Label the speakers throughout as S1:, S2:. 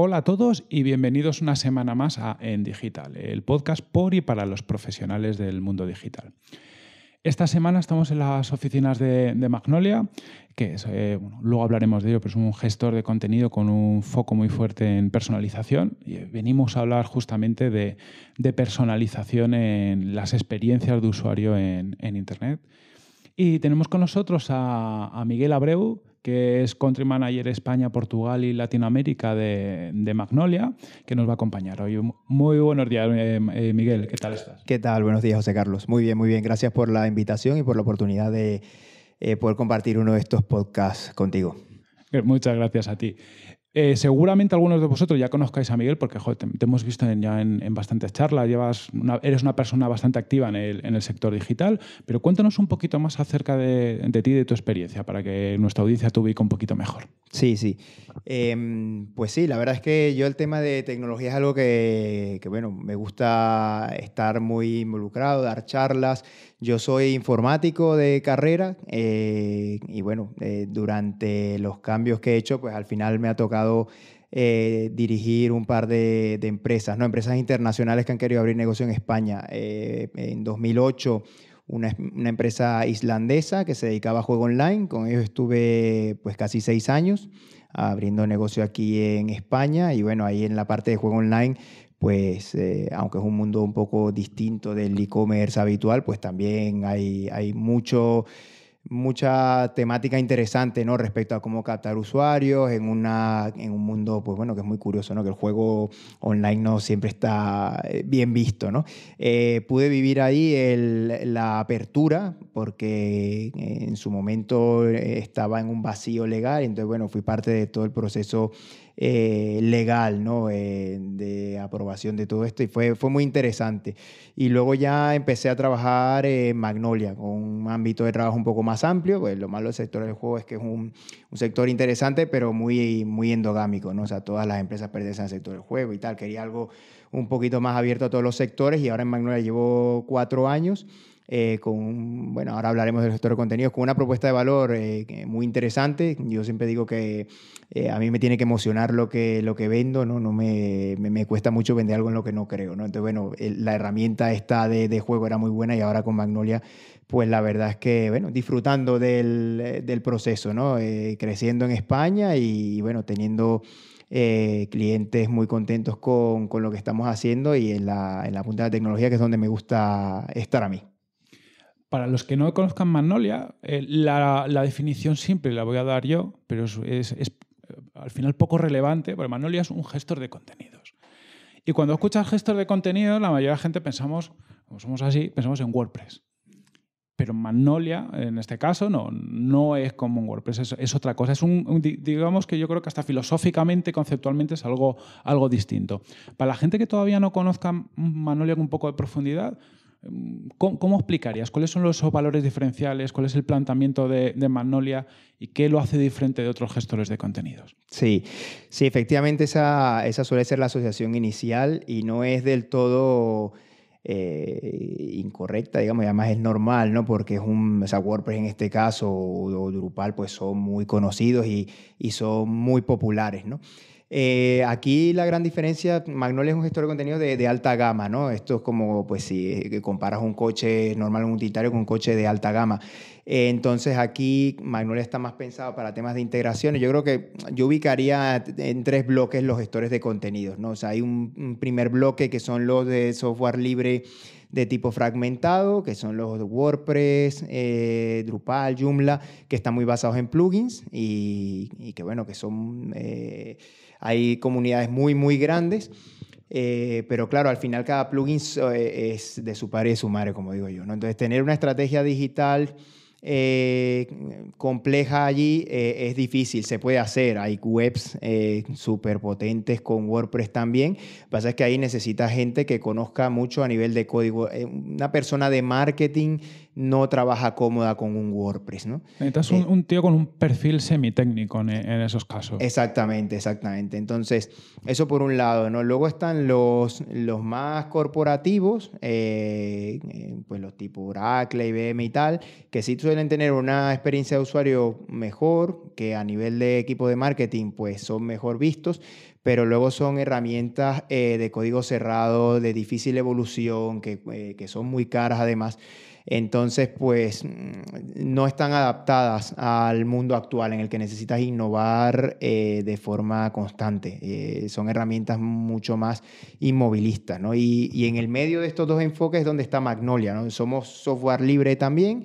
S1: Hola a todos y bienvenidos una semana más a En Digital, el podcast por y para los profesionales del mundo digital. Esta semana estamos en las oficinas de, Magnolia, que eh, luego hablaremos de ello, pero es un gestor de contenido con un foco muy fuerte en personalización. Y eh, venimos a hablar justamente de, personalización en las experiencias de usuario en, Internet. Y tenemos con nosotros a Miguel Abreu, que es Country Manager España, Portugal y Latinoamérica de, Magnolia, que nos va a acompañar hoy. Muy buenos días, eh, eh, Miguel. ¿Qué tal estás?
S2: ¿Qué tal? Buenos días, José Carlos. Muy bien, muy bien. Gracias por la invitación y por la oportunidad de eh, poder compartir uno de estos podcasts contigo.
S1: Muchas gracias a ti. Eh, seguramente algunos de vosotros ya conozcáis a Miguel porque te, hemos visto ya en, bastantes charlas, eres una persona bastante activa en el, sector digital, pero cuéntanos un poquito más acerca de, ti y de tu experiencia para que nuestra audiencia te ubique un poquito mejor. Sí, sí.
S2: Em, pues sí, la verdad es que yo el tema de tecnología es algo que, que bueno, me gusta estar muy involucrado, dar charlas. Yo soy informático de carrera eh, y bueno, eh, durante los cambios que he hecho, pues al final me ha tocado eh, dirigir un par de, empresas, ¿no? empresas internacionales que han querido abrir negocio en España. en 2008 una, empresa islandesa que se dedicaba a juego online. Con ellos estuve pues casi seis años abriendo negocio aquí en España y bueno, ahí en la parte de juego online pues eh, aunque es un mundo un poco distinto del e-commerce habitual, pues también hay, hay mucho, mucha temática interesante ¿no? respecto a cómo captar usuarios en, una, en un mundo pues bueno, que es muy curioso, ¿no? que el juego online no siempre está eh, bien visto. ¿no? Eh, pude vivir ahí la apertura porque en su momento estaba en un vacío legal, entonces bueno, fui parte de todo el proceso eh, legal, ¿no? Eh, de aprobación de todo esto y fue, fue muy interesante. Y luego ya empecé a trabajar en Magnolia, con un ámbito de trabajo un poco más amplio, pues, lo malo del sector del juego es que es un, sector interesante, pero muy, muy endogámico, ¿no? O sea, todas las empresas pertenecen al sector del juego y tal. Quería algo un poquito más abierto a todos los sectores y ahora en Magnolia llevo cuatro años eh, con, bueno, ahora hablaremos del sector de contenidos, con una propuesta de valor eh, muy interesante. Yo siempre digo que eh, a mí me tiene que emocionar lo que, lo que vendo, no, no me, me, cuesta mucho vender algo en lo que no creo. ¿no? Entonces, bueno, la herramienta esta de, juego era muy buena y ahora con Magnolia pues la verdad es que, bueno, disfrutando del, del proceso, ¿no? creciendo en España y, bueno, teniendo clientes muy contentos con, con, lo que estamos haciendo y en la, en la punta de la tecnología, que es donde me gusta estar a mí
S1: para los que no conozcan Magnolia, eh, la, definición simple la voy a dar yo, pero es, eh, al final poco relevante, porque Magnolia es un gestor de contenidos. Y cuando escuchas gestor de contenidos, la mayoría de la gente pensamos, como somos así, pensamos en WordPress. Pero Magnolia, en este caso, no, no es como un WordPress, es, otra cosa. Es un, digamos que yo creo que hasta filosóficamente, conceptualmente, es algo, algo distinto. Para la gente que todavía no conozca Magnolia con un poco de profundidad, ¿Cómo, explicarías? ¿Cuáles son los valores diferenciales? ¿Cuál es el planteamiento de, Magnolia? ¿Y qué lo hace diferente de otros gestores de contenidos?
S2: Sí, sí efectivamente esa, suele ser la asociación inicial y no es del todo... Eh, incorrecta, digamos, y además es normal, ¿no? Porque es un, WordPress en este caso o, Drupal, pues son muy conocidos y, y son muy populares, ¿no? Eh, aquí la gran diferencia, Magnolia es un gestor de contenido de, alta gama, ¿no? Esto es como, pues, si eh, comparas un coche normal, un utilitario con un coche de alta gama. Eh, entonces, aquí Magnolia está más pensado para temas de integración. Yo creo que yo ubicaría en tres bloques los gestores de contenidos, ¿no? O sea, hay un, primer bloque que son los de software libre de tipo fragmentado, que son los de WordPress, Drupal, Joomla, que están muy basados en plugins y, que, bueno, que son... Hay comunidades muy, muy grandes. Eh, pero claro, al final cada plugin eh, es de su padre y de su madre, como digo yo. ¿no? Entonces, tener una estrategia digital eh, compleja allí es difícil, se puede hacer. Hay webs súper potentes con WordPress también. Lo que pasa es que ahí necesita gente que conozca mucho a nivel de código. una persona de marketing no trabaja cómoda con un WordPress, ¿no?
S1: Necesitas eh, un, tío con un perfil semitécnico en, en, esos casos.
S2: Exactamente, exactamente. Entonces, eso por un lado, ¿no? Luego están los, los más corporativos, eh, eh, pues los tipo Oracle, IBM y tal, que sí suelen tener una experiencia de usuario mejor, que a nivel de equipo de marketing, pues son mejor vistos, pero luego son herramientas de código cerrado, de difícil evolución, que, que son muy caras además entonces pues no están adaptadas al mundo actual en el que necesitas innovar eh, de forma constante. Eh, son herramientas mucho más inmovilistas, ¿no? Y, en el medio de estos dos enfoques es donde está Magnolia, Somos software libre también,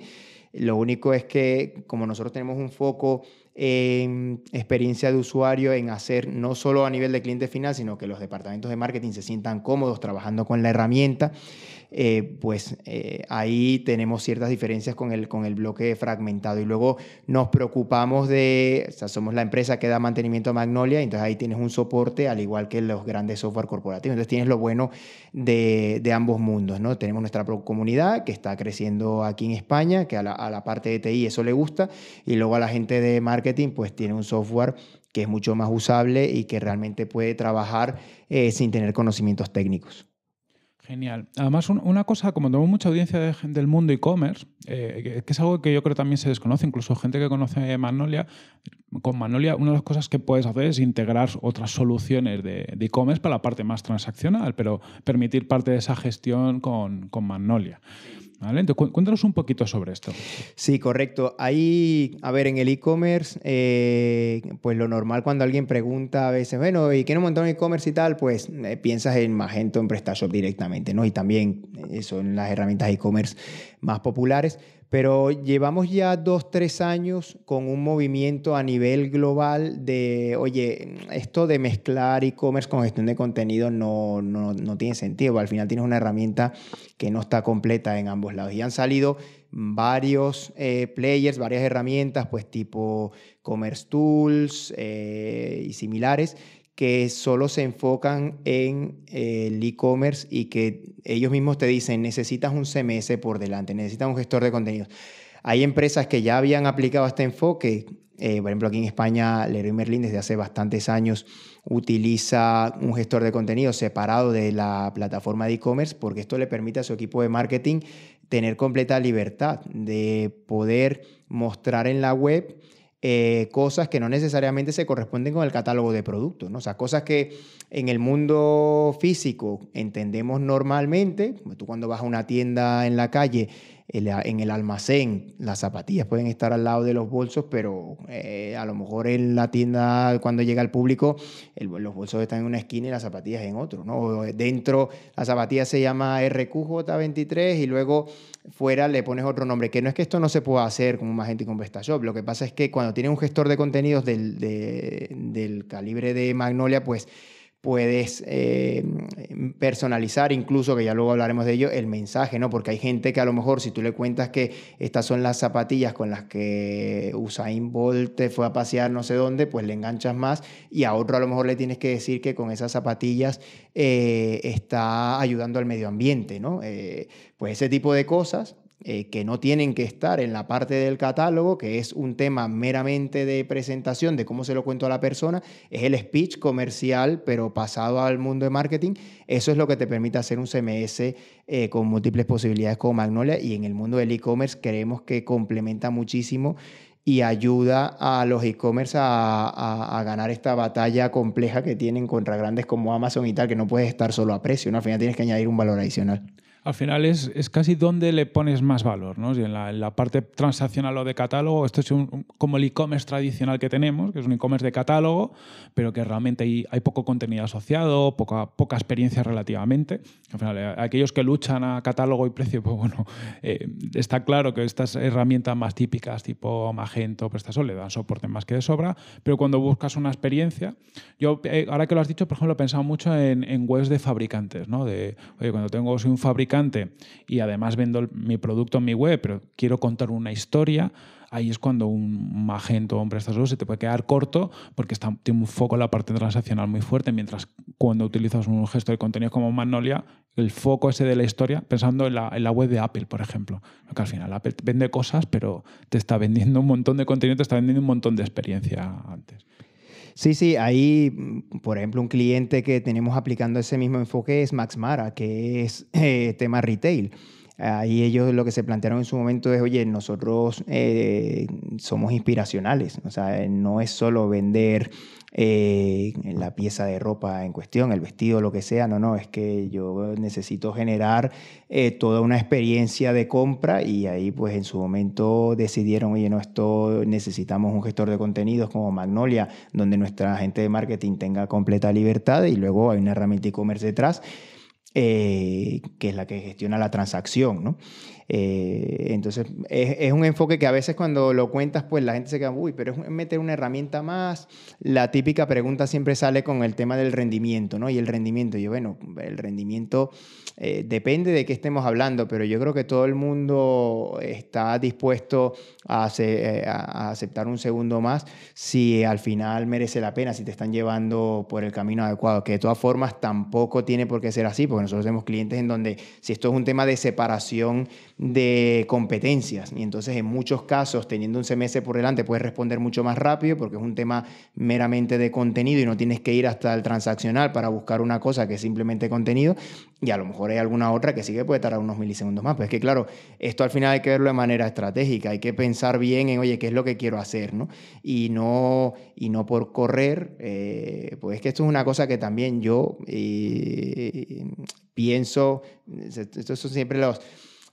S2: lo único es que como nosotros tenemos un foco en experiencia de usuario, en hacer no solo a nivel de cliente final, sino que los departamentos de marketing se sientan cómodos trabajando con la herramienta, eh, pues eh, ahí tenemos ciertas diferencias con el, con el bloque fragmentado. Y luego nos preocupamos de, o sea, somos la empresa que da mantenimiento a Magnolia, entonces ahí tienes un soporte, al igual que los grandes software corporativos. Entonces tienes lo bueno de, ambos mundos, ¿no? Tenemos nuestra comunidad que está creciendo aquí en España, que a la, parte de TI eso le gusta, y luego a la gente de marketing, pues tiene un software que es mucho más usable y que realmente puede trabajar eh, sin tener conocimientos técnicos.
S1: Genial. Además, una cosa, como tenemos mucha audiencia del mundo e-commerce, eh, que es algo que yo creo también se desconoce, incluso gente que conoce Magnolia, con Magnolia una de las cosas que puedes hacer es integrar otras soluciones de e-commerce para la parte más transaccional, pero permitir parte de esa gestión con, con Magnolia. ¿Vale? cuéntanos un poquito sobre esto.
S2: Sí, correcto. Ahí, a ver, en el e-commerce, eh, pues lo normal cuando alguien pregunta a veces, bueno, ¿y qué montó un e-commerce y tal? Pues eh, piensas en Magento, en PrestaShop directamente, ¿no? Y también eh, son las herramientas e-commerce más populares pero llevamos ya dos, tres años con un movimiento a nivel global de, oye, esto de mezclar e-commerce con gestión de contenido no, no, tiene sentido, al final tienes una herramienta que no está completa en ambos lados. Y han salido varios eh, players, varias herramientas, pues tipo Commerce Tools eh, y similares, que solo se enfocan en el eh, e-commerce y que ellos mismos te dicen, necesitas un CMS por delante, necesitas un gestor de contenidos. Hay empresas que ya habían aplicado este enfoque. Eh, por ejemplo, aquí en España, Leroy Merlin desde hace bastantes años utiliza un gestor de contenido separado de la plataforma de e-commerce porque esto le permite a su equipo de marketing tener completa libertad de poder mostrar en la web eh, cosas que no necesariamente se corresponden con el catálogo de productos, ¿no? O sea, cosas que en el mundo físico entendemos normalmente, tú cuando vas a una tienda en la calle en el almacén. Las zapatillas pueden estar al lado de los bolsos, pero eh, a lo mejor en la tienda, cuando llega el público, los bolsos están en una esquina y las zapatillas en otro. ¿no? Eh, dentro, la zapatilla se llama RQJ23 y luego fuera le pones otro nombre. Que no es que esto no se pueda hacer con más gente con shop Lo que pasa es que cuando tiene un gestor de contenidos del, del calibre de Magnolia, pues puedes eh, personalizar, incluso, que ya luego hablaremos de ello, el mensaje, ¿no? Porque hay gente que a lo mejor si tú le cuentas que estas son las zapatillas con las que Usain Bolt fue a pasear no sé dónde, pues le enganchas más y a otro a lo mejor le tienes que decir que con esas zapatillas eh, está ayudando al medio ambiente, ¿no? Eh, pues ese tipo de cosas eh, que no tienen que estar en la parte del catálogo, que es un tema meramente de presentación, de cómo se lo cuento a la persona, es el speech comercial, pero pasado al mundo de marketing. Eso es lo que te permite hacer un CMS eh, con múltiples posibilidades como Magnolia y en el mundo del e-commerce creemos que complementa muchísimo y ayuda a los e-commerce a, ganar esta batalla compleja que tienen contra grandes como Amazon y tal, que no puedes estar solo a precio, al final tienes que añadir un valor adicional
S1: al final es, es casi donde le pones más valor, ¿no? en, la, parte transaccional o de catálogo, esto es un, como el e-commerce tradicional que tenemos, que es un e-commerce de catálogo, pero que realmente hay, hay poco contenido asociado, poca, poca experiencia relativamente. Al final, eh, aquellos que luchan a catálogo y precio, pues bueno, eh, está claro que estas herramientas más típicas, tipo Magento, PrestaSol, pues oh, le dan soporte más que de sobra, pero cuando buscas una experiencia, yo eh, ahora que lo has dicho, por ejemplo, he pensado mucho en, webs de fabricantes, ¿no? De, oye, cuando tengo, un fabricante, y además vendo mi producto en mi web, pero quiero contar una historia, ahí es cuando un magento o un prestador se te puede quedar corto porque está, tiene un foco en la parte transaccional muy fuerte, mientras cuando utilizas un gesto de contenido como Magnolia, el foco ese de la historia, pensando en la, en la web de Apple, por ejemplo, que al final Apple vende cosas, pero te está vendiendo un montón de contenido, te está vendiendo un montón de experiencia antes. Sí,
S2: sí, ahí, mm, por ejemplo, un cliente que tenemos aplicando ese mismo enfoque es Max Mara, que es eh, tema retail. Ahí ellos lo que se plantearon en su momento es, oye, nosotros eh, somos inspiracionales, o sea, no es solo vender eh, la pieza de ropa en cuestión, el vestido, lo que sea. No, no, es que yo necesito generar eh, toda una experiencia de compra y ahí pues en su momento decidieron, oye, no, esto necesitamos un gestor de contenidos como Magnolia, donde nuestra gente de marketing tenga completa libertad y luego hay una herramienta e-commerce detrás eh, que es la que gestiona la transacción, ¿no? Eh, entonces, es, un enfoque que a veces cuando lo cuentas, pues la gente se queda, uy, pero es meter una herramienta más. La típica pregunta siempre sale con el tema del rendimiento, ¿no? Y el rendimiento, yo, bueno, el rendimiento eh, depende de qué estemos hablando, pero yo creo que todo el mundo está dispuesto a, a aceptar un segundo más si al final merece la pena, si te están llevando por el camino adecuado, que de todas formas tampoco tiene por qué ser así, porque nosotros tenemos clientes en donde si esto es un tema de separación de competencias, y entonces en muchos casos, teniendo un CMS por delante, puedes responder mucho más rápido porque es un tema meramente de contenido y no tienes que ir hasta el transaccional para buscar una cosa que es simplemente contenido. Y a lo mejor hay alguna otra que sí que puede tardar unos milisegundos más. Pero pues es que, claro, esto al final hay que verlo de manera estratégica. Hay que pensar bien en, oye, ¿qué es lo que quiero hacer? ¿no? Y, no, y no por correr. Eh, pues es que esto es una cosa que también yo eh, pienso. Estos son siempre los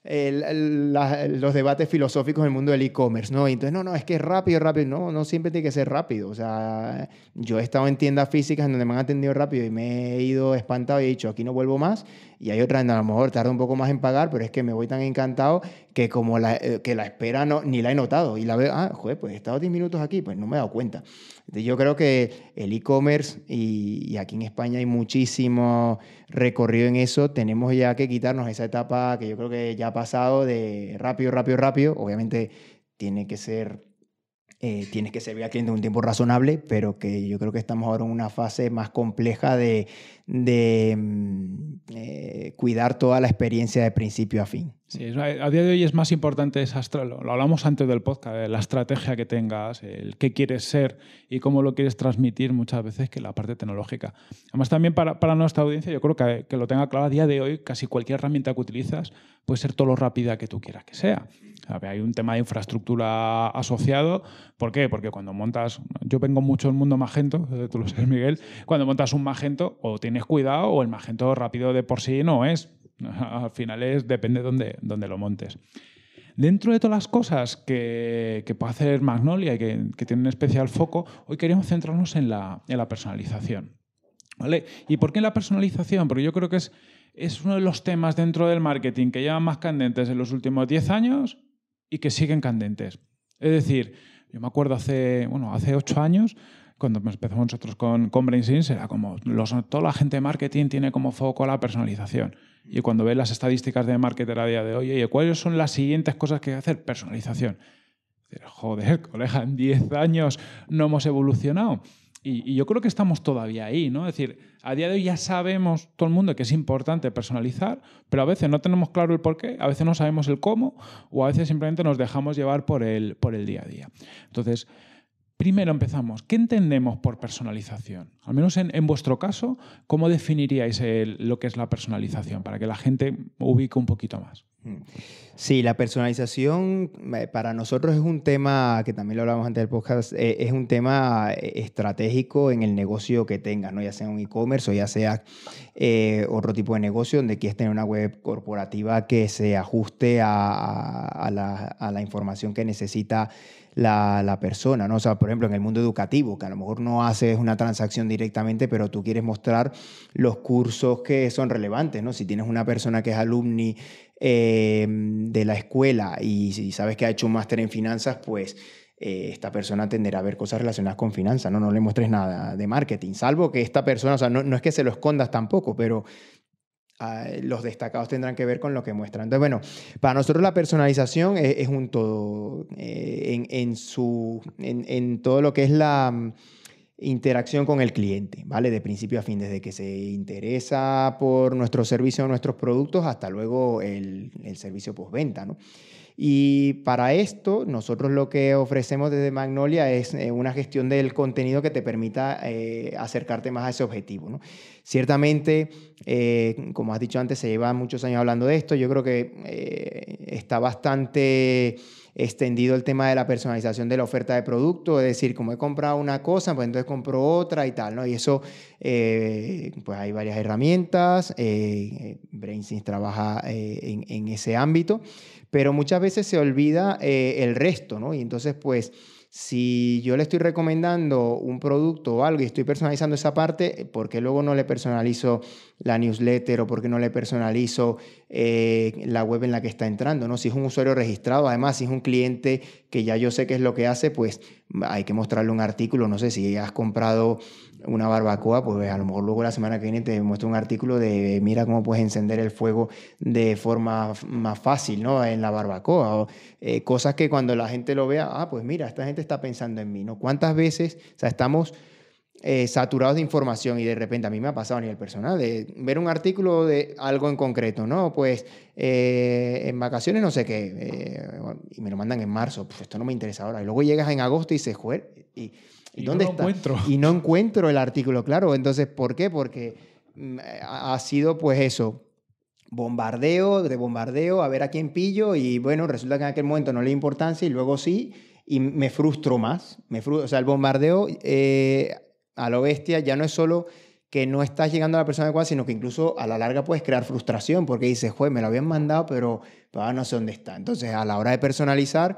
S2: los debates filosóficos en el mundo del e-commerce, ¿no? entonces, no, no, es que es rápido, rápido. No, no siempre tiene que ser rápido. O sea, yo he estado en tiendas físicas en donde me han atendido rápido y me he ido espantado y he dicho, aquí no vuelvo más y hay otra, a lo mejor tarda un poco más en pagar, pero es que me voy tan encantado que como la, eh, que la espera no, ni la he notado y la veo, ah, joder, pues he estado 10 minutos aquí, pues no me he dado cuenta. Entonces, yo creo que el e-commerce y, y, aquí en España hay muchísimo recorrido en eso, tenemos ya que quitarnos esa etapa que yo creo que ya ha pasado de rápido, rápido, rápido, obviamente tiene que ser eh, tienes que servir al cliente un tiempo razonable, pero que yo creo que estamos ahora en una fase más compleja de, mm, eh, cuidar toda la experiencia de principio a fin.
S1: Sí, a día de hoy es más importante esa, lo hablamos antes del podcast, eh, la estrategia que tengas, el qué quieres ser y cómo lo quieres transmitir muchas veces que la parte tecnológica. Además, también para, nuestra audiencia, yo creo que, que lo tenga claro a día de hoy, casi cualquier herramienta que utilizas puede ser todo lo rápida que tú quieras que sea. Hay un tema de infraestructura asociado. ¿Por qué? Porque cuando montas, yo vengo mucho el mundo Magento, tú lo sabes Miguel, cuando montas un Magento o tienes cuidado o el Magento rápido de por sí no es. Al final es, depende dónde, dónde lo montes. Dentro de todas las cosas que, puede hacer Magnolia y que, tienen especial foco, hoy queríamos centrarnos en la, personalización. ¿Vale? ¿Y por qué la personalización? Porque yo creo que es, es uno de los temas dentro del marketing que llevan más candentes en los últimos 10 años y que siguen candentes. Es decir, yo me acuerdo hace, bueno, hace ocho años, cuando pues, empezamos nosotros con, con BrainSense, era como, los, toda la gente de marketing tiene como foco la personalización. Y cuando ves las estadísticas de marketer a día de hoy, oye, ¿cuáles son las siguientes cosas que hay que hacer? Personalización. Joder, colega, en diez años no hemos evolucionado. Y, yo creo que estamos todavía ahí, ¿no? Es decir, a día de hoy ya sabemos todo el mundo que es importante personalizar, pero a veces no tenemos claro el por qué, a veces no sabemos el cómo, o a veces simplemente nos dejamos llevar por el, por el día a día. Entonces, Primero empezamos. ¿Qué entendemos por personalización? Al menos en, vuestro caso, ¿cómo definiríais lo que es la personalización para que la gente ubique un poquito más? Hmm. Sí, la personalización eh, para
S2: nosotros es un tema, que también lo hablamos antes del podcast, eh, es un tema eh, estratégico en el negocio que tengas, ¿no? ya sea un e-commerce o ya sea otro tipo de negocio donde quieres tener una web corporativa que se ajuste a, la, a la información que necesita la, persona, ¿no? O sea, por ejemplo, en el mundo educativo, que a lo mejor no haces una transacción directamente, pero tú quieres mostrar los cursos que son relevantes, ¿no? Si tienes una persona que es alumni em, de la escuela y si sabes que ha hecho un máster en finanzas, pues eh, esta persona tenderá a ver cosas relacionadas con finanzas, ¿no? No le muestres nada de marketing, salvo que esta persona, o sea, no, no es que se lo escondas tampoco, pero Ah, los destacados tendrán que ver con lo que muestran. Entonces, bueno, para nosotros la personalización es, un todo eh, en, todo lo que es la mm, interacción con el cliente, ¿vale? De principio a fin, desde que se interesa por nuestro servicio o nuestros productos hasta luego el, el servicio postventa, ¿no? Y para esto, nosotros lo que ofrecemos desde Magnolia es eh, una gestión del contenido que te permita eh, acercarte más a ese objetivo. ¿no? Ciertamente, eh, como has dicho antes, se lleva muchos años hablando de esto. Yo creo que está bastante extendido el tema de la personalización de la oferta de producto, es decir, como he comprado una cosa, pues entonces compro otra y tal, ¿no? Y eso, pues hay varias herramientas, eh, trabaja en, ese ámbito, pero muchas veces se olvida eh, el resto, ¿no? Y entonces, pues, si yo le estoy recomendando un producto o algo y estoy personalizando esa parte, eh, ¿por qué luego no le personalizo la newsletter o por qué no le personalizo eh, la web en la que está entrando? ¿no? Si es un usuario registrado, además, si es un cliente que ya yo sé qué es lo que hace, pues hay que mostrarle un artículo, no sé si has comprado una barbacoa, pues a lo mejor luego la semana que viene te muestro un artículo de mira cómo puedes encender el fuego de forma más fácil, ¿no? En la barbacoa. O, eh, cosas que cuando la gente lo vea, ah, pues mira, esta gente está pensando en mí, ¿no? ¿Cuántas veces, o sea, estamos eh, saturados de información y de repente a mí me ha pasado a nivel personal de ver un artículo de algo en concreto, ¿no? Pues eh, en vacaciones no sé qué, y me lo mandan en marzo, pues esto no me interesa ahora. Y luego llegas en agosto y se joder, y ¿Y, dónde no está? Encuentro. Y no encuentro el artículo, claro. Entonces, ¿por qué? Porque mm, ha sido pues eso, bombardeo, de bombardeo, a ver a quién pillo y bueno, resulta que en aquel momento no le importancia y luego sí, y me frustro más. Me O sea, el bombardeo eh, a lo bestia ya no es solo que no estás llegando a la persona adecuada, sino que incluso a la larga puedes crear frustración porque dices, juez, me lo habían mandado, pero, pero no sé dónde está. Entonces, a la hora de personalizar,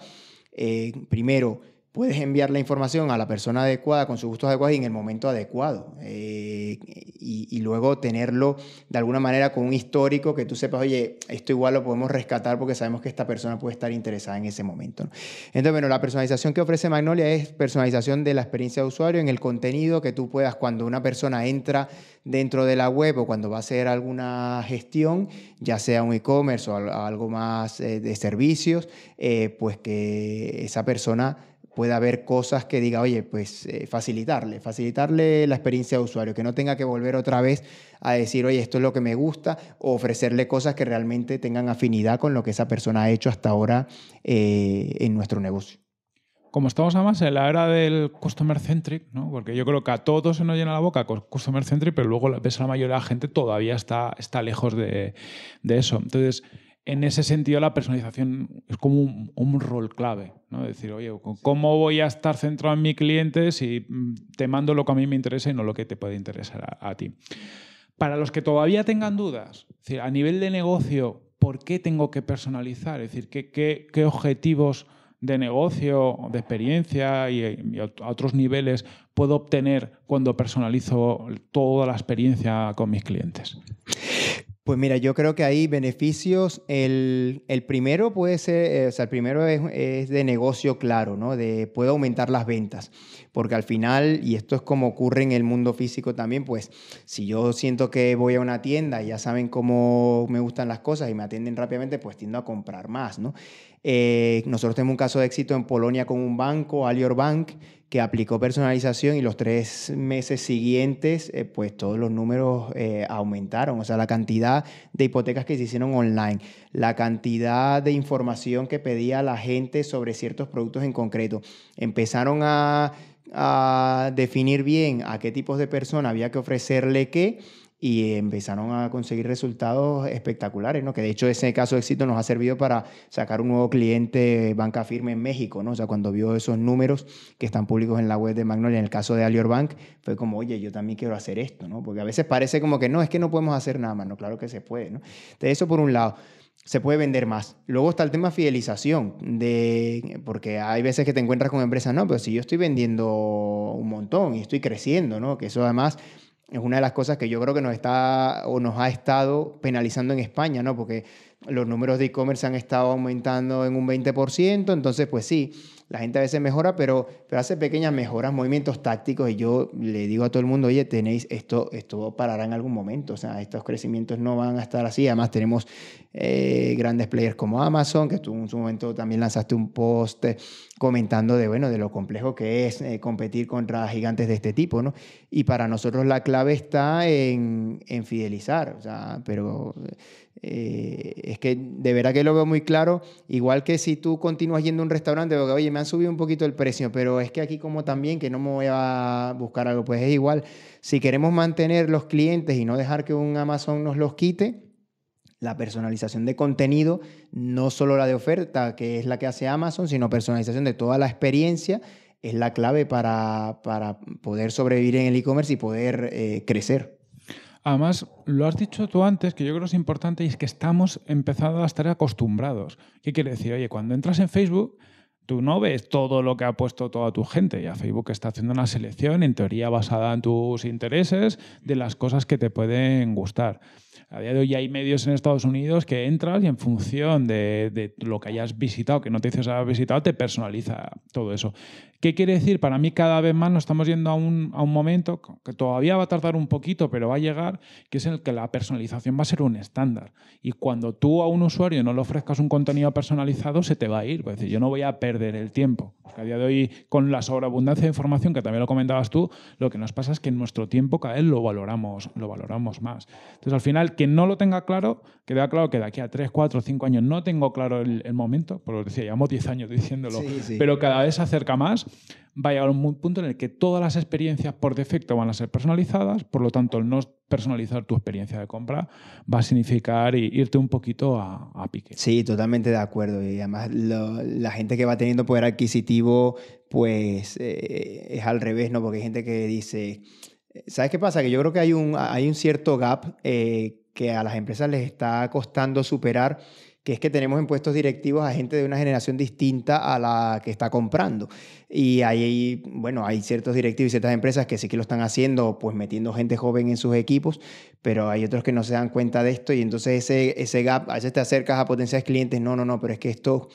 S2: eh, primero, puedes enviar la información a la persona adecuada, con sus gustos adecuados y en el momento adecuado. Eh, y, luego tenerlo de alguna manera con un histórico que tú sepas, oye, esto igual lo podemos rescatar porque sabemos que esta persona puede estar interesada en ese momento. Entonces, bueno, la personalización que ofrece Magnolia es personalización de la experiencia de usuario en el contenido que tú puedas cuando una persona entra dentro de la web o cuando va a hacer alguna gestión, ya sea un e-commerce o algo más eh, de servicios, eh, pues que esa persona pueda haber cosas que diga, oye, pues eh, facilitarle, facilitarle la experiencia de usuario, que no tenga que volver otra vez a decir, oye, esto es lo que me gusta, o ofrecerle cosas que realmente tengan afinidad con lo que esa persona ha hecho hasta ahora eh, en nuestro
S1: negocio. Como estamos además en la era del customer centric, ¿no? porque yo creo que a todos se nos llena la boca con customer centric, pero luego ves a la mayoría de la gente todavía está, está lejos de, de eso. Entonces, en ese sentido la personalización es como un, rol clave, ¿no? Es decir, oye, ¿cómo voy a estar centrado en mi cliente si mm, te mando lo que a mí me interesa y no lo que te puede interesar a, ti? Para los que todavía tengan dudas, a nivel de negocio, ¿por qué tengo que personalizar? Es decir, ¿qué, objetivos de negocio, de experiencia y, y, a otros niveles puedo obtener cuando personalizo toda la experiencia con mis clientes? Pues mira, yo creo que
S2: hay beneficios. El, el primero puede ser, eh, o sea, el primero es, de negocio claro, ¿no? De puedo aumentar las ventas. Porque al final, y esto es como ocurre en el mundo físico también, pues si yo siento que voy a una tienda y ya saben cómo me gustan las cosas y me atienden rápidamente, pues tiendo a comprar más, ¿no? Eh, nosotros tenemos un caso de éxito en Polonia con un banco, Alior Bank, que aplicó personalización y los tres meses siguientes, eh, pues todos los números eh, aumentaron. O sea, la cantidad de hipotecas que se hicieron online, la cantidad de información que pedía la gente sobre ciertos productos en concreto. Empezaron a a definir bien a qué tipos de personas había que ofrecerle qué y empezaron a conseguir resultados espectaculares, ¿no? Que de hecho ese caso de éxito nos ha servido para sacar un nuevo cliente banca firme en México, ¿no? O sea, cuando vio esos números que están públicos en la web de Magnolia, en el caso de Alior Bank, fue como, oye, yo también quiero hacer esto, ¿no? Porque a veces parece como que no, es que no podemos hacer nada más, ¿no? Claro que se puede, ¿no? Entonces, eso por un lado se puede vender más. Luego está el tema fidelización, de, porque hay veces que te encuentras con empresas, no, pero si yo estoy vendiendo un montón y estoy creciendo, ¿no? Que eso además es una de las cosas que yo creo que nos está o nos ha estado penalizando en España, ¿no? Porque los números de e-commerce han estado aumentando en un 20%, entonces pues sí, la gente a veces mejora, pero, pero hace pequeñas mejoras, movimientos tácticos y yo le digo a todo el mundo, oye, tenéis esto, esto parará en algún momento, o sea, estos crecimientos no van a estar así, además tenemos eh, grandes players como Amazon, que tú en su momento también lanzaste un post comentando de, bueno, de lo complejo que es eh, competir contra gigantes de este tipo, ¿no? Y para nosotros la clave está en, en fidelizar, o sea, pero eh, es que de verdad que lo veo muy claro, igual que si tú continúas yendo a un restaurante, porque, oye, me han subido un poquito el precio, pero es que aquí como también, que no me voy a buscar algo, pues es igual, si queremos mantener los clientes y no dejar que un Amazon nos los quite, la personalización de contenido, no solo la de oferta, que es la que hace Amazon, sino personalización de toda la experiencia, es la clave para, poder sobrevivir en el e-commerce y poder eh, crecer.
S1: Además, lo has dicho tú antes, que yo creo que es importante, y es que estamos empezando a estar acostumbrados. ¿Qué quiere decir? Oye, cuando entras en Facebook, tú no ves todo lo que ha puesto toda tu gente. Ya Facebook está haciendo una selección, en teoría basada en tus intereses, de las cosas que te pueden gustar. A día de hoy hay medios en Estados Unidos que entras y en función de, de lo que hayas visitado, qué noticias has visitado, te personaliza todo eso. ¿Qué quiere decir? Para mí cada vez más nos estamos yendo a un, a un momento que todavía va a tardar un poquito, pero va a llegar, que es en el que la personalización va a ser un estándar. Y cuando tú a un usuario no le ofrezcas un contenido personalizado, se te va a ir. Es pues decir, yo no voy a perder el tiempo. a día de hoy, con la sobreabundancia de información, que también lo comentabas tú, lo que nos pasa es que en nuestro tiempo cada vez lo valoramos, lo valoramos más. Entonces, al final, que no lo tenga claro, queda claro que de aquí a 3, 4, 5 años no tengo claro el, el momento, que decía, llevamos 10 años diciéndolo, pero cada vez se acerca más, va a llegar un punto en el que todas las experiencias por defecto van a ser personalizadas, por lo tanto, el no personalizar tu experiencia de compra va a significar irte un poquito a, pique. Sí, totalmente de acuerdo. Y además la gente que va teniendo poder
S2: adquisitivo, pues eh, es al revés, ¿no? Porque hay gente que dice ¿Sabes qué pasa? Que yo creo que hay un, hay un cierto gap eh, que a las empresas les está costando superar, que es que tenemos en puestos directivos a gente de una generación distinta a la que está comprando. Y ahí, bueno, hay ciertos directivos y ciertas empresas que sí que lo están haciendo, pues metiendo gente joven en sus equipos, pero hay otros que no se dan cuenta de esto y entonces ese, ese gap, a veces te acercas a potenciales clientes, no, no, no, pero es que esto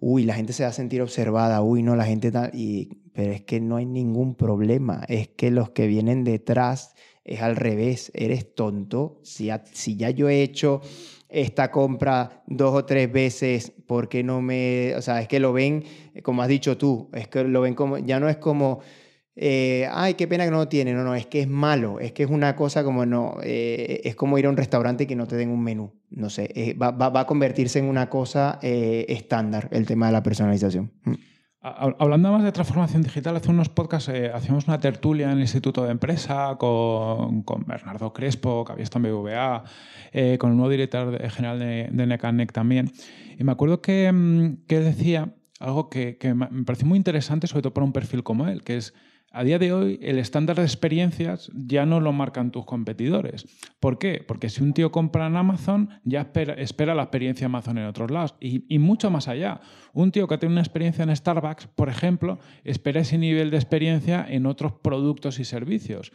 S2: uy, la gente se va a sentir observada, uy, no, la gente tal, y, pero es que no hay ningún problema, es que los que vienen detrás es al revés, eres tonto, si, si ya yo he hecho esta compra dos o tres veces, ¿por qué no me...? O sea, es que lo ven, eh, como has dicho tú, es que lo ven como, ya no es como eh, ay, qué pena que no lo tiene. No, no, es que es malo, es que es una cosa como no, eh, es como ir a un restaurante que no te den un menú. No sé, eh, va, a convertirse en una cosa estándar el tema de la personalización. Mm.
S1: Hablando más de transformación digital, hace unos podcasts hacíamos una tertulia en el Instituto de Empresa con, con Bernardo Crespo, que había estado en BVA, con el nuevo director general de, de Necanec también. Y me acuerdo que, mm, que decía algo que, que me pareció muy interesante, sobre todo para un perfil como él, que es a día de hoy el estándar de experiencias ya no lo marcan tus competidores. ¿Por qué? Porque si un tío compra en Amazon, ya espera, la experiencia Amazon en otros lados. Y, mucho más allá. Un tío que tiene una experiencia en Starbucks, por ejemplo, espera ese nivel de experiencia en otros productos y servicios.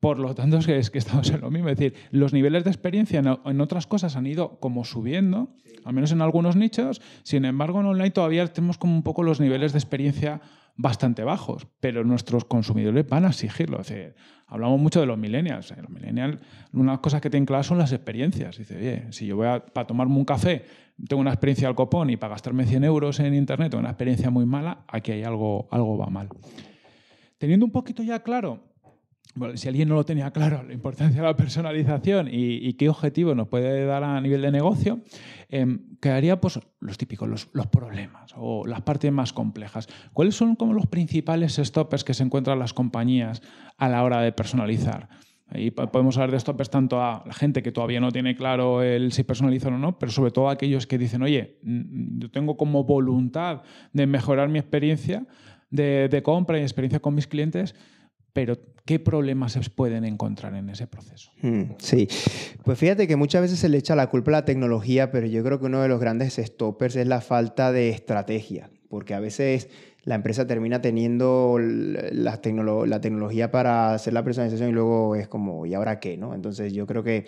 S1: Por lo tanto, es que, estamos en lo mismo. Es decir, los niveles de experiencia en, en otras cosas han ido como subiendo, al menos en algunos nichos. Sin embargo, en online todavía tenemos como un poco los niveles de experiencia bastante bajos, pero nuestros consumidores van a exigirlo. Es hablamos mucho de los millennials. Eh, los millennials, una de las cosas que tienen claras son las experiencias. Dice, oye, si yo voy a tomarme un café, tengo una experiencia al copón y para gastarme 100 euros en internet, tengo una experiencia muy mala, aquí hay algo, algo va mal. Teniendo un poquito ya claro bueno, si alguien no lo tenía claro, la importancia de la personalización y, qué objetivo nos puede dar a nivel de negocio, quedaría em, pues, los típicos, los, los, problemas o las partes más complejas. ¿Cuáles son como los principales stoppers que se encuentran las compañías a la hora de personalizar? Y podemos hablar de stoppers tanto a la gente que todavía no tiene claro el si personalizan o no, pero sobre todo a aquellos que dicen, oye, yo tengo como voluntad de mejorar mi experiencia de, de compra y experiencia con mis clientes, pero ¿qué problemas se pueden encontrar en ese proceso?
S2: Mm, sí, pues fíjate que muchas veces se le echa la culpa a la tecnología, pero yo creo que uno de los grandes stoppers es la falta de estrategia, porque a veces la empresa termina teniendo la, tecnología para hacer la personalización y luego es como, ¿y ahora qué? ¿no? Entonces yo creo que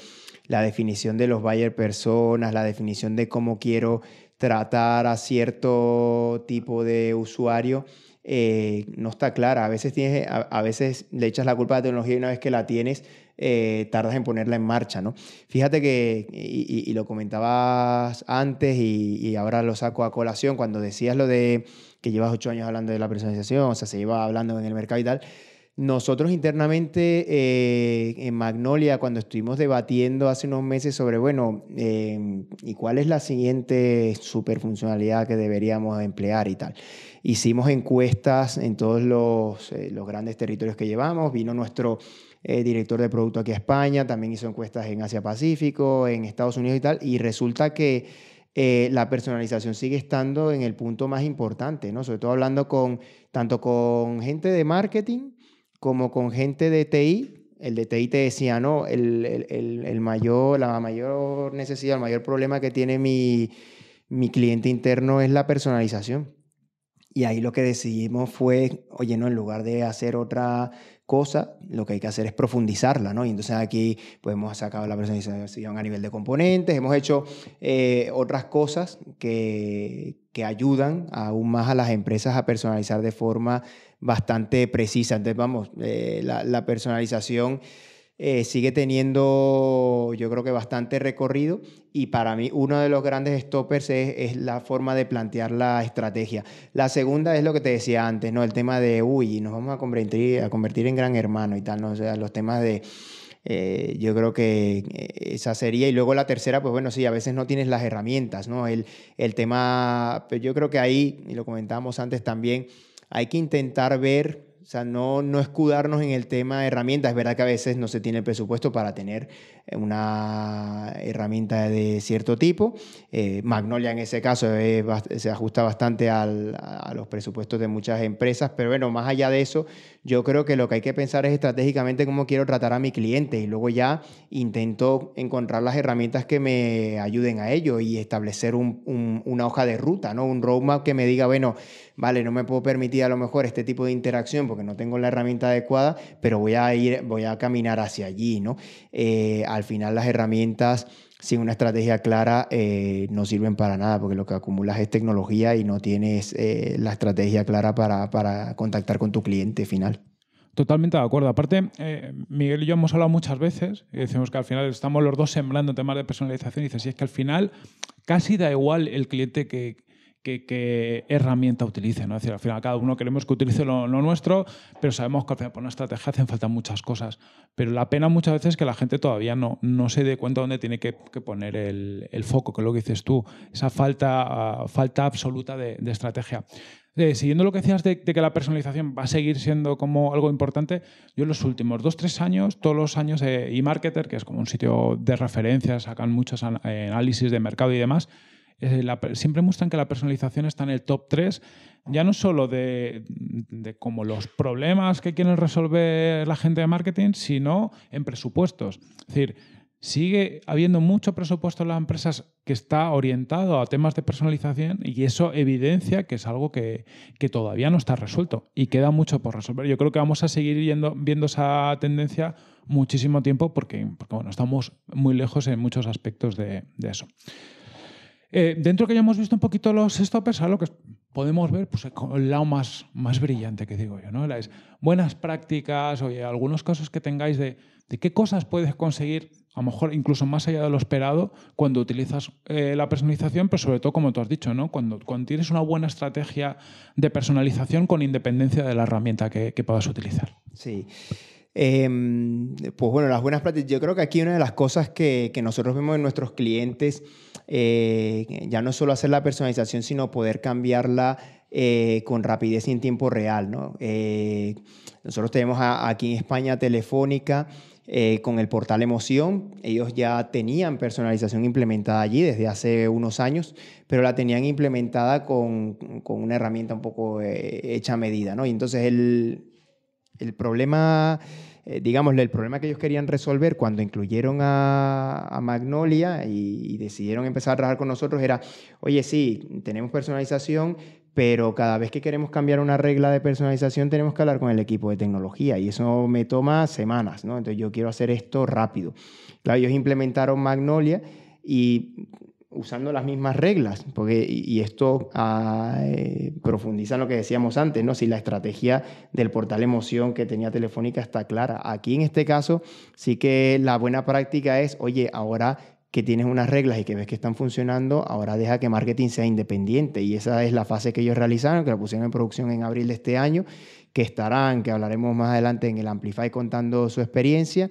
S2: la definición de los buyer personas, la definición de cómo quiero tratar a cierto tipo de usuario, eh, no está clara. A veces, tienes, a, veces le echas la culpa a la tecnología y una vez que la tienes, eh, tardas en ponerla en marcha. Fíjate que, y, lo comentabas antes y, y, ahora lo saco a colación, cuando decías lo de que llevas ocho años hablando de la personalización, o sea, se lleva hablando en el mercado y tal, nosotros internamente eh, en Magnolia, cuando estuvimos debatiendo hace unos meses sobre, bueno, em, ¿y cuál es la siguiente superfuncionalidad que deberíamos emplear y tal? Hicimos encuestas en todos los, eh, grandes territorios que llevamos, vino nuestro eh, director de producto aquí a España, también hizo encuestas en Asia Pacífico, en Estados Unidos y tal, y resulta que la personalización sigue estando en el punto más importante, ¿no? Sobre todo hablando con tanto con gente de marketing como con gente de TI, el de TI te decía, no, el, mayor, la mayor necesidad, el mayor problema que tiene mi, mi cliente interno es la personalización. Y ahí lo que decidimos fue, oye, no, en lugar de hacer otra cosa, lo que hay que hacer es profundizarla, ¿no? Y entonces aquí pues, hemos sacado la personalización a nivel de componentes, hemos hecho eh, otras cosas que, que ayudan aún más a las empresas a personalizar de forma bastante precisa. Entonces, vamos, eh, la, la personalización eh, sigue teniendo yo creo que bastante recorrido y para mí uno de los grandes stoppers es, la forma de plantear la estrategia. La segunda es lo que te decía antes, ¿no? El tema de, uy, nos vamos a convertir, a convertir en gran hermano y tal, ¿no? sea, los temas de... Eh, yo creo que eh, esa sería. Y luego la tercera, pues bueno, sí, a veces no tienes las herramientas, ¿no? El, el tema, pues yo creo que ahí, y lo comentábamos antes también, hay que intentar ver o sea, no, no escudarnos en el tema de herramientas. Es verdad que a veces no se tiene el presupuesto para tener una herramienta de cierto tipo. Eh, Magnolia en ese caso se ajusta bastante a los presupuestos de muchas empresas, pero bueno, más allá de eso, yo creo que lo que hay que pensar es estratégicamente cómo quiero tratar a mi cliente y luego ya intento encontrar las herramientas que me ayuden a ello y establecer una hoja de ruta, ¿no? un roadmap que me diga, bueno, vale, no me puedo permitir a lo mejor este tipo de interacción porque no tengo la herramienta adecuada, pero voy a ir, voy a caminar hacia allí. ¿no? Eh, al final las herramientas sin una estrategia clara eh, no sirven para nada, porque lo que acumulas es tecnología y no tienes eh, la estrategia clara para, contactar con tu cliente final.
S1: Totalmente de acuerdo. Aparte, eh, Miguel y yo hemos hablado muchas veces y decimos que al final estamos los dos sembrando temas de personalización y dices, si es que al final casi da igual el cliente que, qué, herramienta utilice. ¿no? decir, al final cada uno queremos que utilice lo, nuestro, pero sabemos que al final por una estrategia hacen falta muchas cosas. Pero la pena muchas veces es que la gente todavía no, no se dé cuenta dónde tiene que, poner el, foco, que es lo que dices tú, esa falta, ah, falta absoluta de, estrategia. Eh, siguiendo lo que decías de, que la personalización va a seguir siendo como algo importante, yo en los últimos dos, tres años, todos los años, eMarketer, que es como un sitio de referencia, sacan muchos eh, análisis de mercado y demás, siempre muestran que la personalización está en el top 3, ya no solo de, como los problemas que quieren resolver la gente de marketing, sino en presupuestos. Es decir, sigue habiendo mucho presupuesto en las empresas que está orientado a temas de personalización y eso evidencia que es algo que, todavía no está resuelto y queda mucho por resolver. Yo creo que vamos a seguir viendo esa tendencia muchísimo tiempo porque, estamos muy lejos en muchos aspectos de eso. Eh, dentro que ya hemos visto un poquito los stoppers, a lo que podemos ver, pues el lado más, más brillante que digo yo, ¿no? buenas prácticas, oye, algunos casos que tengáis de, qué cosas puedes conseguir, a lo mejor incluso más allá de lo esperado, cuando utilizas eh, la personalización, pero sobre todo, como tú has dicho, ¿no? Cuando, cuando, tienes una buena estrategia de personalización con independencia de la herramienta que, puedas utilizar. Sí. Em,
S2: pues bueno, las buenas prácticas, yo creo que aquí una de las cosas que, que nosotros vemos en nuestros clientes eh, ya no solo hacer la personalización, sino poder cambiarla eh, con rapidez y en tiempo real. ¿no? Eh, nosotros tenemos aquí en España Telefónica con el portal Emoción. Ellos ya tenían personalización implementada allí desde hace unos años, pero la tenían implementada con, una herramienta un poco hecha a medida. Y entonces el, el problema eh, digámosle, el problema que ellos querían resolver cuando incluyeron a, Magnolia y, y, decidieron empezar a trabajar con nosotros era, oye, sí, tenemos personalización, pero cada vez que queremos cambiar una regla de personalización tenemos que hablar con el equipo de tecnología y eso me toma semanas, ¿no? Entonces yo quiero hacer esto rápido. Claro, ellos implementaron Magnolia y usando las mismas reglas, porque, y esto ah, eh, profundiza en lo que decíamos antes, ¿no? si la estrategia del portal emoción que tenía Telefónica está clara. Aquí en este caso sí que la buena práctica es, oye, ahora que tienes unas reglas y que ves que están funcionando, ahora deja que marketing sea independiente. Y esa es la fase que ellos realizaron, que la pusieron en producción en abril de este año, que estarán, que hablaremos más adelante en el Amplify contando su experiencia.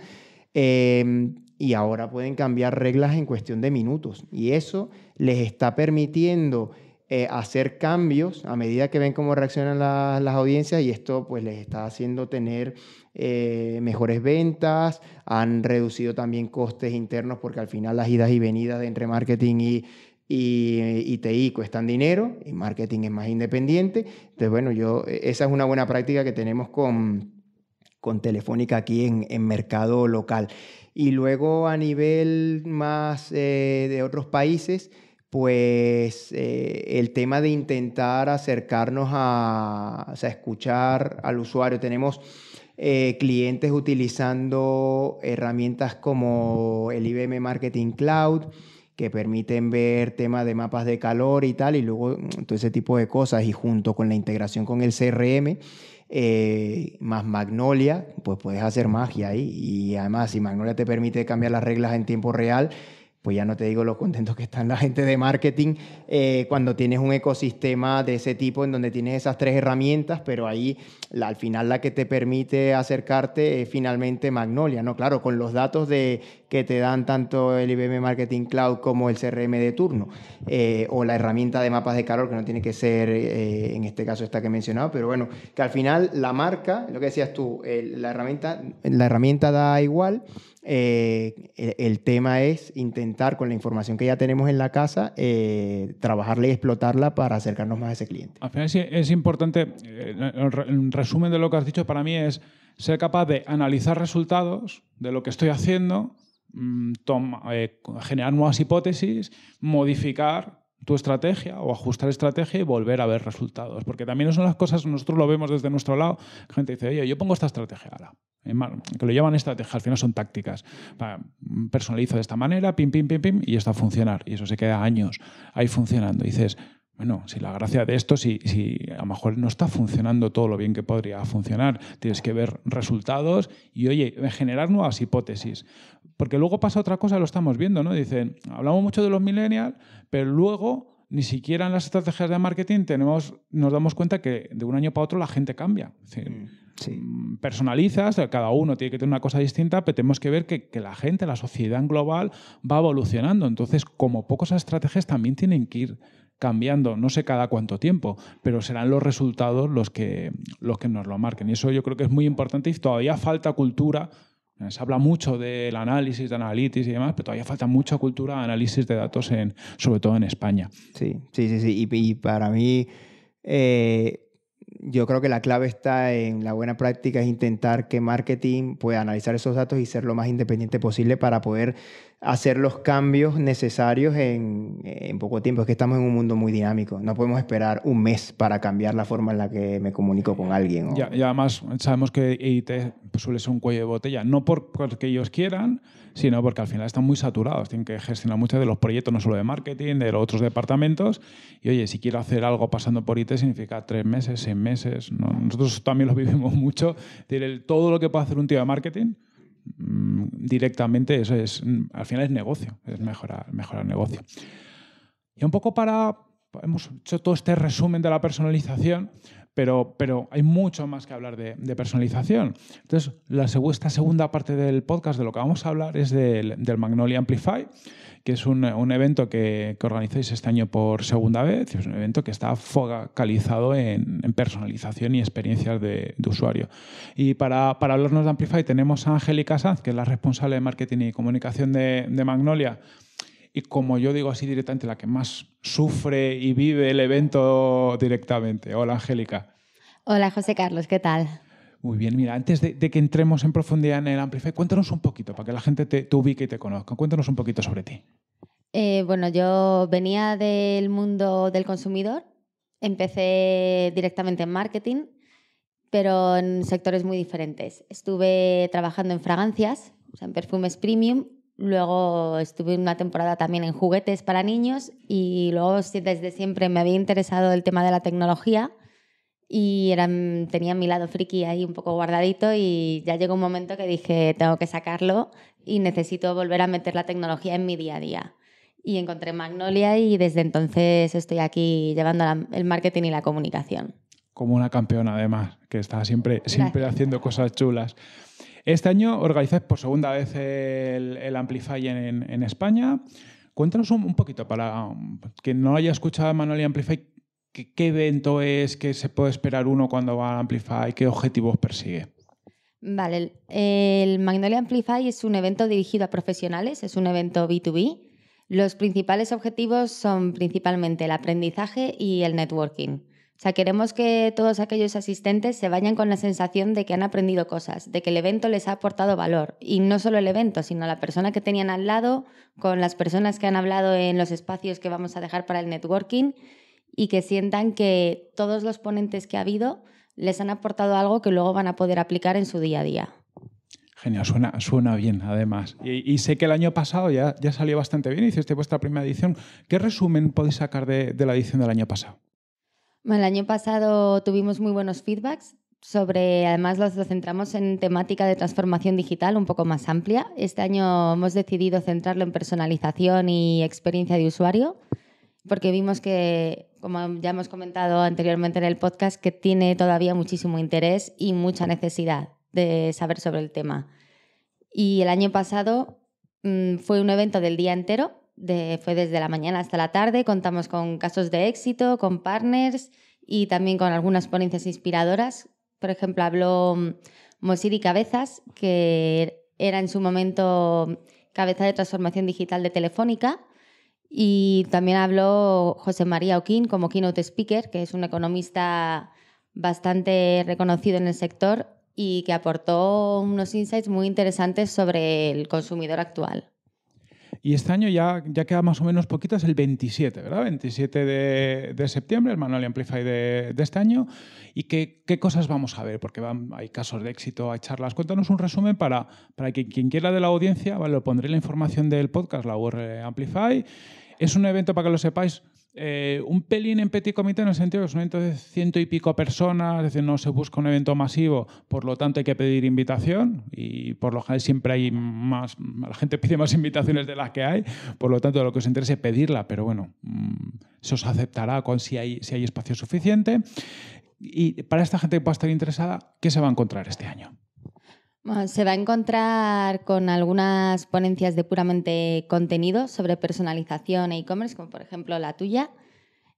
S2: Em, y ahora pueden cambiar reglas en cuestión de minutos. Y eso les está permitiendo eh, hacer cambios a medida que ven cómo reaccionan las audiencias y esto pues les está haciendo tener eh, mejores ventas, han reducido también costes internos porque al final las idas y venidas entre marketing y, y, TI cuestan dinero y marketing es más independiente. Entonces bueno, yo, e, esa es una buena práctica que tenemos con, con Telefónica aquí en, en mercado local. Y luego a nivel más eh, de otros países, pues eh, el tema de intentar acercarnos a, escuchar al usuario. Tenemos eh, clientes utilizando herramientas como el IBM Marketing Cloud, que permiten ver temas de mapas de calor y tal, y luego mm, todo ese tipo de cosas, y junto con la integración con el CRM, eh, más Magnolia, pues puedes hacer magia ahí. Y además, si Magnolia te permite cambiar las reglas en tiempo real, pues ya no te digo lo contentos que están la gente de marketing eh, cuando tienes un ecosistema de ese tipo en donde tienes esas tres herramientas, pero ahí la, al final la que te permite acercarte es finalmente Magnolia, ¿no? Claro, con los datos de, que te dan tanto el IBM Marketing Cloud como el CRM de turno, eh, o la herramienta de mapas de calor, que no tiene que ser eh, en este caso esta que he mencionado, pero bueno, que al final la marca, lo que decías tú, la, herramienta, la herramienta da igual eh, el, tema es intentar con la información que ya tenemos en la casa, eh, trabajarla y explotarla para acercarnos más a ese cliente.
S1: Al final es importante, eh, en resumen de lo que has dicho para mí es ser capaz de analizar resultados de lo que estoy haciendo, mm, generar nuevas hipótesis, modificar tu estrategia o ajustar estrategia y volver a ver resultados. Porque también son las cosas, nosotros lo vemos desde nuestro lado, gente dice, oye, yo pongo esta estrategia ahora, eh, que lo llaman estrategia, al final son tácticas. Personalizo de esta manera, pim, pim, pim, pim, y está a funcionar. Y eso se queda años ahí funcionando. dices, bueno, si la gracia de esto, si, si a lo mejor no está funcionando todo lo bien que podría funcionar, tienes que ver resultados y, oye, generar nuevas hipótesis. Porque luego pasa otra cosa, lo estamos viendo, ¿no? Dicen, hablamos mucho de los millennials, pero luego ni siquiera en las estrategias de marketing tenemos, nos damos cuenta que de un año para otro la gente cambia. Mm. Mm, personalizas, cada uno tiene que tener una cosa distinta, pero tenemos que ver que, la gente, la sociedad global va evolucionando. Entonces, como pocas estrategias también tienen que ir cambiando, no sé cada cuánto tiempo, pero serán los resultados los que, los que nos lo marquen. Y eso yo creo que es muy importante y todavía falta cultura se habla mucho del análisis, de analitis y demás, pero todavía falta mucha cultura de análisis de datos, en, sobre todo en España. Sí, sí, sí, sí. Y, para mí, eh,
S2: yo creo que la clave está en la buena práctica, es intentar que marketing pueda analizar esos datos y ser lo más independiente posible para poder hacer los cambios necesarios en, poco tiempo. Es que estamos en un mundo muy dinámico. No podemos esperar un mes para cambiar la forma en la que me comunico con alguien.
S1: y además sabemos que IT suele ser un cuello de botella, no por que ellos quieran, sino porque al final están muy saturados, tienen que gestionar muchos de los proyectos, no solo de marketing, de los otros departamentos. Y oye, si quiero hacer algo pasando por IT significa tres meses, seis meses. Nosotros también lo vivimos mucho. Todo lo que puede hacer un tío de marketing mm, directamente, eso es, mm, al final es negocio, es mejorar, mejorar negocio. Y un poco para, hemos hecho todo este resumen de la personalización, pero, hay mucho más que hablar de, personalización. Entonces, la, esta segunda parte del podcast de lo que vamos a hablar es del, Magnolia Amplify, que es un, evento que, organizáis este año por segunda vez, es un evento que está focalizado en, personalización y experiencias de, usuario. Y para, hablarnos de Amplify tenemos a Angélica Sanz, que es la responsable de marketing y comunicación de, de Magnolia y como yo digo así directamente, la que más sufre y vive el evento directamente. Hola, Angélica.
S3: Hola, José Carlos, ¿qué tal?
S1: Muy bien, mira, antes de, que entremos en profundidad en el Amplify, cuéntanos un poquito para que la gente te, ubique y te conozca. Cuéntanos un poquito sobre ti.
S3: Eh, bueno, yo venía del mundo del consumidor, empecé directamente en marketing, pero en sectores muy diferentes. Estuve trabajando en fragancias, o sea, en perfumes premium, Luego estuve una temporada también en juguetes para niños y luego desde siempre me había interesado el tema de la tecnología y era tenía mi lado friki ahí un poco guardadito y ya llegó un momento que dije, tengo que sacarlo y necesito volver a meter la tecnología en mi día a día. Y encontré Magnolia y desde entonces estoy aquí llevando el marketing y la comunicación. Como una
S1: campeona además, que está siempre, siempre haciendo cosas chulas. Este año organizáis por segunda vez el, Amplify en, España. Cuéntanos un, poquito para quien no haya escuchado Manuel y Amplify, ¿qué, evento es? que se puede esperar uno cuando va al Amplify? ¿Qué objetivos persigue?
S3: Vale, el Magnolia Amplify es un evento dirigido a profesionales, es un evento B2B. Los principales objetivos son principalmente el aprendizaje y el networking. O sea, queremos que todos aquellos asistentes se vayan con la sensación de que han aprendido cosas, de que el evento les ha aportado valor. Y no solo el evento, sino la persona que tenían al lado, con las personas que han hablado en los espacios que vamos a dejar para el networking y que sientan que todos los ponentes que ha habido les han aportado algo que luego van a poder aplicar en su día a día.
S1: Genial, suena, suena bien además. Y, sé que el año pasado ya, ya salió bastante bien, hiciste vuestra primera edición. ¿Qué resumen podéis sacar de la edición del año pasado?
S3: El año pasado tuvimos muy buenos feedbacks sobre, además los centramos en temática de transformación digital un poco más amplia. Este año hemos decidido centrarlo en personalización y experiencia de usuario, porque vimos que, como ya hemos comentado anteriormente en el podcast, que tiene todavía muchísimo interés y mucha necesidad de saber sobre el tema. Y el año pasado mm, fue un evento del día entero fue desde la mañana hasta la tarde. Contamos con casos de éxito, con partners y también con algunas ponencias inspiradoras. Por ejemplo, habló mm, Mosiri Cabezas, que era en su momento cabeza de transformación digital de Telefónica. Y también habló José María Oquín como keynote speaker, que es un economista bastante reconocido en el sector y que aportó unos insights muy interesantes sobre el consumidor actual.
S1: Y este año ya, ya queda más o menos poquito, es el 27, ¿verdad? 27 de, septiembre, el manual Amplify de, de este año. ¿Y qué, qué, cosas vamos a ver? Porque hay casos de éxito, hay charlas. Cuéntanos un resumen para, para quien quiera de la audiencia, lo pondré la información del podcast, la URL Amplify. Es un evento, para que lo sepáis, eh, un pelín en petit comité en el sentido que son entonces ciento y pico personas, es decir, no se busca un evento masivo, por lo tanto hay que pedir invitación y por lo general siempre hay más, la gente pide más invitaciones de las que hay, por lo tanto lo que os interese es pedirla, pero bueno, mm, se os aceptará con si hay, si hay espacio suficiente. Y para esta gente que pueda estar interesada, ¿qué se va a encontrar este año?
S3: Ah, se va a encontrar con algunas ponencias de puramente contenido sobre personalización e e-commerce, como por ejemplo la tuya.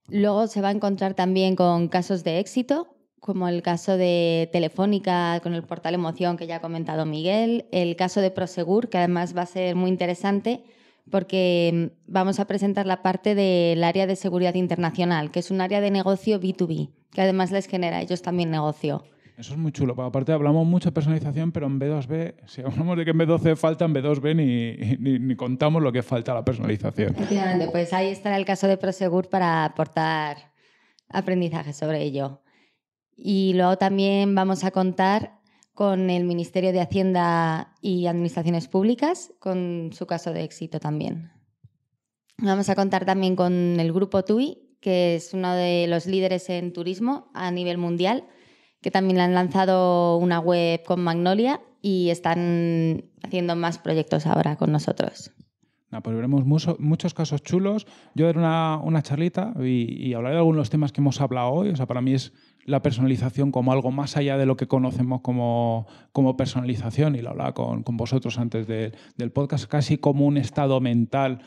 S3: Luego se va a encontrar también con casos de éxito, como el caso de Telefónica con el portal Emoción que ya ha comentado Miguel, el caso de Prosegur, que además va a ser muy interesante porque mm, vamos a presentar la parte del área de seguridad internacional, que es un área de negocio B2B, que además les genera a ellos también negocio.
S1: Eso es muy chulo. Aparte hablamos mucho de personalización, pero en B2B, si hablamos de que en B12 falta, en B2B ni, contamos lo que falta a la personalización.
S3: Efectivamente, pues ahí estará el caso de Prosegur para aportar aprendizaje sobre ello. Y luego también vamos a contar con el Ministerio de Hacienda y Administraciones Públicas, con su caso de éxito también. Vamos a contar también con el Grupo TUI, que es uno de los líderes en turismo a nivel mundial que también han lanzado una web con Magnolia y están haciendo más proyectos ahora con nosotros.
S1: pues veremos muchos casos chulos. Yo daré una, una charlita y, hablaré de algunos temas que hemos hablado hoy. O sea, para mí es la personalización como algo más allá de lo que conocemos como, como personalización, y lo hablaba con, vosotros antes del podcast, casi como un estado mental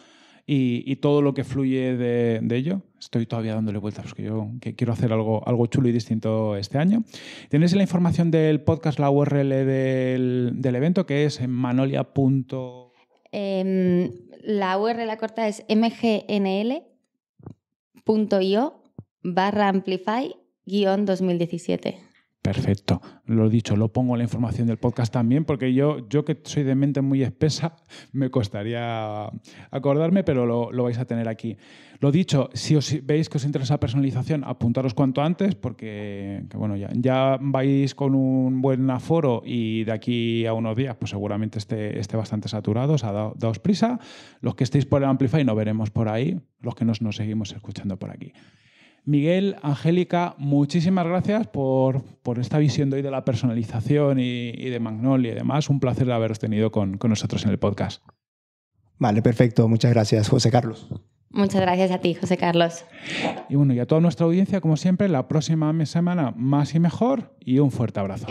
S1: y, todo lo que fluye de, ello. Estoy todavía dándole vueltas porque yo quiero hacer algo, algo chulo y distinto este año. Tenéis la información del podcast, la URL del, evento, que es en manolia. punto
S3: em, la URL corta es mgnl.io barra amplify guión 2017.
S1: Perfecto. Lo dicho, lo pongo en la información del podcast también, porque yo, yo que soy de mente muy espesa, me costaría acordarme, pero lo, vais a tener aquí. Lo dicho, si os veis que os interesa personalización, apuntaros cuanto antes, porque bueno, ya, ya, vais con un buen aforo y de aquí a unos días, pues seguramente esté, esté bastante saturado. os ha daos prisa. Los que estéis por el Amplify no veremos por ahí. Los que nos, nos seguimos escuchando por aquí. Miguel, Angélica, muchísimas gracias por, esta visión de hoy de la personalización y, de Magnolia y demás. Un placer haberos tenido con, con nosotros en el podcast. Vale, perfecto. Muchas gracias, José Carlos.
S3: Muchas gracias a ti, José Carlos.
S1: Y bueno, y a toda nuestra audiencia, como siempre, la próxima semana más y mejor y un fuerte abrazo.